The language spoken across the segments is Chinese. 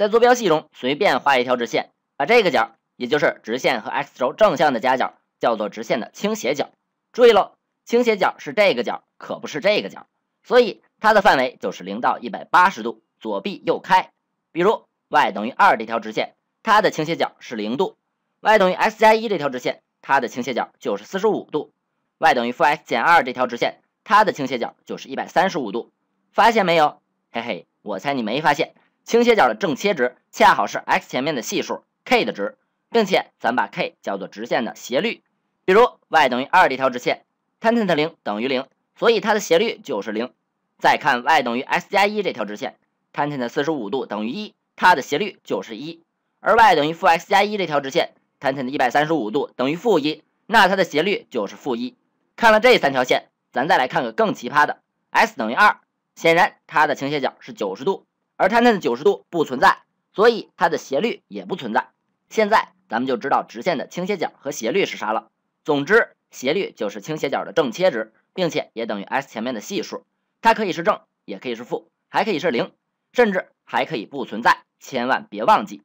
在坐标系中随便画一条直线，把这个角，也就是直线和 x 轴正向的夹角，叫做直线的倾斜角。注意喽，倾斜角是这个角，可不是这个角，所以它的范围就是零到一百八十度，左闭右开。比如 y 等于二这条直线，它的倾斜角是零度；y 等于 x 加一这条直线，它的倾斜角就是四十五度；y 等于负 x 减二这条直线，它的倾斜角就是一百三十五度。发现没有？嘿嘿，我猜你没发现。倾斜角的正切值恰好是 x 前面的系数 k 的值，并且咱把 k 叫做直线的斜率。比如 y 等于二这条直线，tangent 零等于零，所以它的斜率就是零。再看 y 等于 x 加一这条直线，tangent 四十五度等于一，它的斜率就是一。而 y 等于负 x 加一这条直线，tangent 一百三十五度等于负一，那它的斜率就是负一。看了这三条线，咱再来看个更奇葩的，x 等于二，显然它的倾斜角是九十度。而 tan 的九十度不存在，所以它的斜率也不存在。现在咱们就知道直线的倾斜角和斜率是啥了。总之，斜率就是倾斜角的正切值，并且也等于 s 前面的系数，它可以是正，也可以是负，还可以是零，甚至还可以不存在。千万别忘记，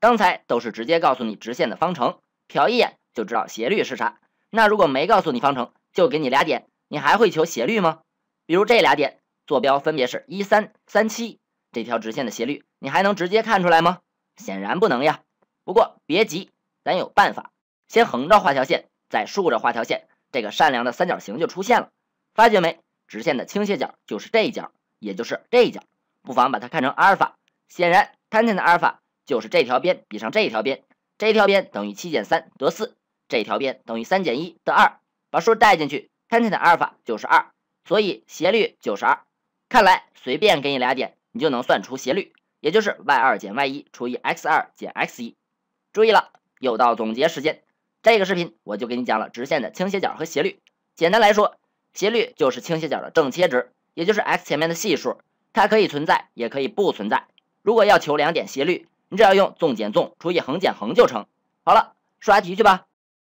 刚才都是直接告诉你直线的方程，瞟一眼就知道斜率是啥。那如果没告诉你方程，就给你俩点，你还会求斜率吗？比如这俩点坐标分别是（一，三）（三，七）。这条直线的斜率你还能直接看出来吗？显然不能呀。不过别急，咱有办法。先横着画条线，再竖着画条线，这个善良的三角形就出现了。发觉没？直线的倾斜角就是这一角，也就是这一角。不妨把它看成阿尔法。显然，tan 的阿尔法就是这条边比上这条边。这条边等于七减三得四，这条边等于三减一得二。把数带进去，tan 的阿尔法就是二，所以斜率就是二。看来随便给你俩点。你就能算出斜率，也就是 y 二减 y 一除以 x 二减 x 一。注意了，又到总结时间，这个视频我就给你讲了直线的倾斜角和斜率。简单来说，斜率就是倾斜角的正切值，也就是 x 前面的系数，它可以存在，也可以不存在。如果要求两点斜率，你只要用纵减纵除以横减横就成。好了，刷题去吧。